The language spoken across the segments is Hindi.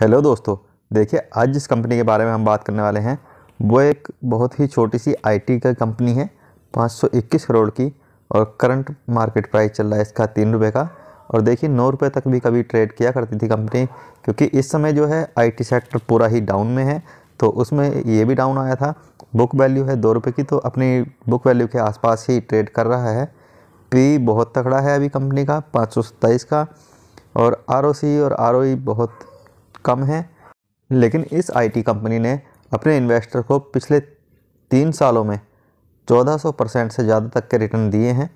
हेलो दोस्तों देखिए आज जिस कंपनी के बारे में हम बात करने वाले हैं वो एक बहुत ही छोटी सी आईटी का कंपनी है 521 करोड़ की और करंट मार्केट प्राइस चल रहा है इसका तीन रुपये का और देखिए नौ रुपये तक भी कभी ट्रेड किया करती थी कंपनी क्योंकि इस समय जो है आईटी सेक्टर पूरा ही डाउन में है तो उसमें ये भी डाउन आया था बुक वैल्यू है दो रुपये की तो अपनी बुक वैल्यू के आसपास ही ट्रेड कर रहा है पी बहुत तगड़ा है अभी कंपनी का पाँच का और आर और आर बहुत कम है लेकिन इस आईटी कंपनी ने अपने इन्वेस्टर को पिछले तीन सालों में 1400 परसेंट से ज़्यादा तक के रिटर्न दिए हैं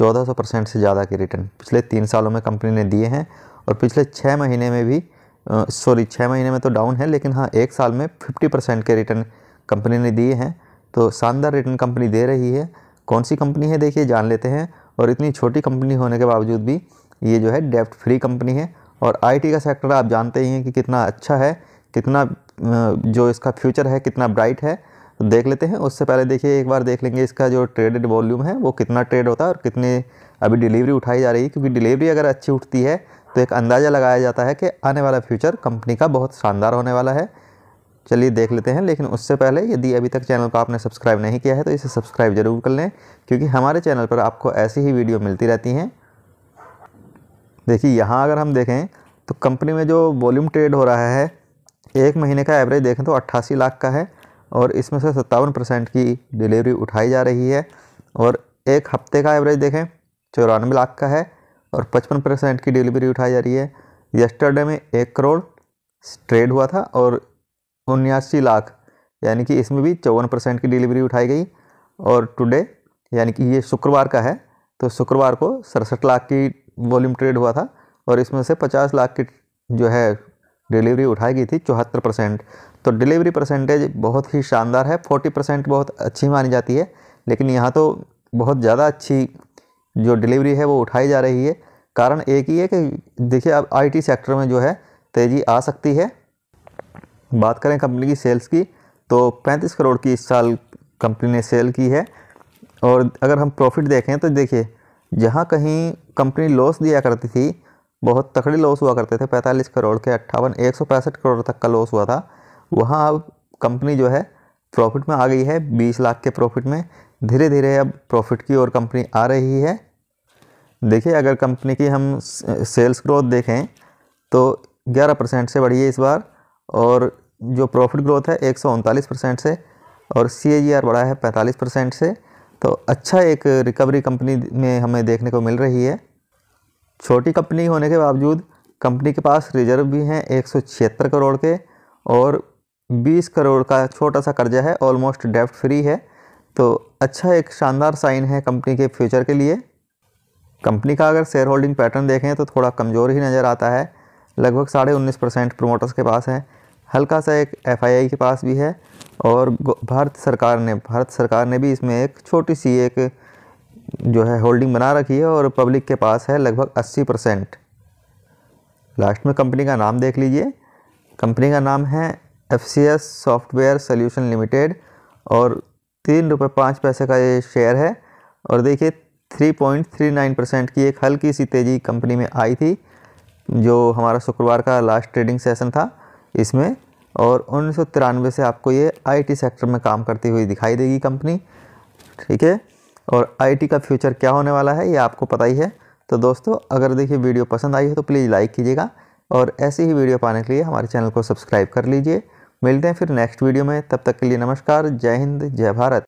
1400 परसेंट से ज़्यादा के रिटर्न पिछले तीन सालों में कंपनी ने दिए हैं और पिछले छः महीने में भी सॉरी छः महीने में तो डाउन है लेकिन हाँ एक साल में फिफ्टी परसेंट के रिटर्न कंपनी ने दिए हैं तो शानदार रिटर्न कंपनी दे रही है कौन सी कंपनी है देखिए जान लेते हैं और इतनी छोटी कंपनी होने के बावजूद भी ये जो है डेप्ट फ्री कंपनी है और आईटी का सेक्टर आप जानते ही हैं कि कितना अच्छा है कितना जो इसका फ्यूचर है कितना ब्राइट है तो देख लेते हैं उससे पहले देखिए एक बार देख लेंगे इसका जो ट्रेडेड वॉल्यूम है वो कितना ट्रेड होता है और कितने अभी डिलीवरी उठाई जा रही है क्योंकि डिलीवरी अगर अच्छी उठती है तो एक अंदाज़ा लगाया जाता है कि आने वाला फ्यूचर कंपनी का बहुत शानदार होने वाला है चलिए देख लेते हैं लेकिन उससे पहले यदि अभी तक चैनल को आपने सब्सक्राइब नहीं किया है तो इसे सब्सक्राइब जरूर कर लें क्योंकि हमारे चैनल पर आपको ऐसी ही वीडियो मिलती रहती हैं देखिए यहाँ अगर हम देखें तो कंपनी में जो वॉल्यूम ट्रेड हो रहा है एक महीने का एवरेज देखें तो अट्ठासी लाख का है और इसमें से सत्तावन परसेंट की डिलीवरी उठाई जा रही है और एक हफ्ते का एवरेज देखें चौरानवे लाख का है और पचपन परसेंट की डिलीवरी उठाई जा रही है यस्टरडे में एक करोड़ ट्रेड हुआ था और उन्यासी लाख यानी कि इसमें भी चौवन परसेंट की डिलीवरी उठाई गई और टुडे यानी कि ये शुक्रवार का है तो शुक्रवार को सड़सठ लाख की वॉल्यूम ट्रेड हुआ था और इसमें से पचास लाख की जो है डिलीवरी उठाई गई थी चौहत्तर परसेंट तो डिलीवरी परसेंटेज बहुत ही शानदार है फोर्टी परसेंट बहुत अच्छी मानी जाती है लेकिन यहाँ तो बहुत ज़्यादा अच्छी जो डिलीवरी है वो उठाई जा रही है कारण एक ही है कि देखिए अब आई सेक्टर में जो है तेज़ी आ सकती है बात करें कंपनी की सेल्स की तो पैंतीस करोड़ की इस साल कंपनी ने सेल की है और अगर हम प्रॉफिट देखें तो देखिए जहाँ कहीं कंपनी लॉस दिया करती थी बहुत तकड़ी लॉस हुआ करते थे पैंतालीस करोड़ के अट्ठावन एक सौ पैंसठ करोड़ तक का लॉस हुआ था वहाँ अब कंपनी जो है प्रॉफिट में आ गई है बीस लाख के प्रॉफिट में धीरे धीरे अब प्रॉफिट की ओर कंपनी आ रही है देखिए अगर कंपनी की हम सेल्स ग्रोथ देखें तो 11 परसेंट से बढ़ी है इस बार और जो प्रॉफिट ग्रोथ है एक परसेंट से और सी बढ़ा है पैंतालीस परसेंट से तो अच्छा एक रिकवरी कंपनी में हमें देखने को मिल रही है छोटी कंपनी होने के बावजूद कंपनी के पास रिजर्व भी हैं एक करोड़ के और 20 करोड़ का छोटा सा कर्जा है ऑलमोस्ट डेफ्ट फ्री है तो अच्छा एक शानदार साइन है कंपनी के फ्यूचर के लिए कंपनी का अगर शेयर होल्डिंग पैटर्न देखें तो थोड़ा कमज़ोर ही नज़र आता है लगभग साढ़े उन्नीस परसेंट प्रोमोटर्स के पास है हल्का सा एक एफ के पास भी है और भारत सरकार ने भारत सरकार ने भी इसमें एक छोटी सी एक जो है होल्डिंग बना रखी है और पब्लिक के पास है लगभग 80 परसेंट लास्ट में कंपनी का नाम देख लीजिए कंपनी का नाम है एफ सॉफ्टवेयर सोल्यूशन लिमिटेड और तीन रुपये पाँच पैसे का ये शेयर है और देखिए 3.39 परसेंट की एक हल्की सी तेज़ी कंपनी में आई थी जो हमारा शुक्रवार का लास्ट ट्रेडिंग सेशन था इसमें और उन्नीस से आपको ये आईटी सेक्टर में काम करती हुई दिखाई देगी कंपनी ठीक है और आईटी का फ्यूचर क्या होने वाला है ये आपको पता ही है तो दोस्तों अगर देखिए वीडियो पसंद आई है तो प्लीज़ लाइक कीजिएगा और ऐसी ही वीडियो पाने के लिए हमारे चैनल को सब्सक्राइब कर लीजिए मिलते हैं फिर नेक्स्ट वीडियो में तब तक के लिए नमस्कार जय हिंद जय भारत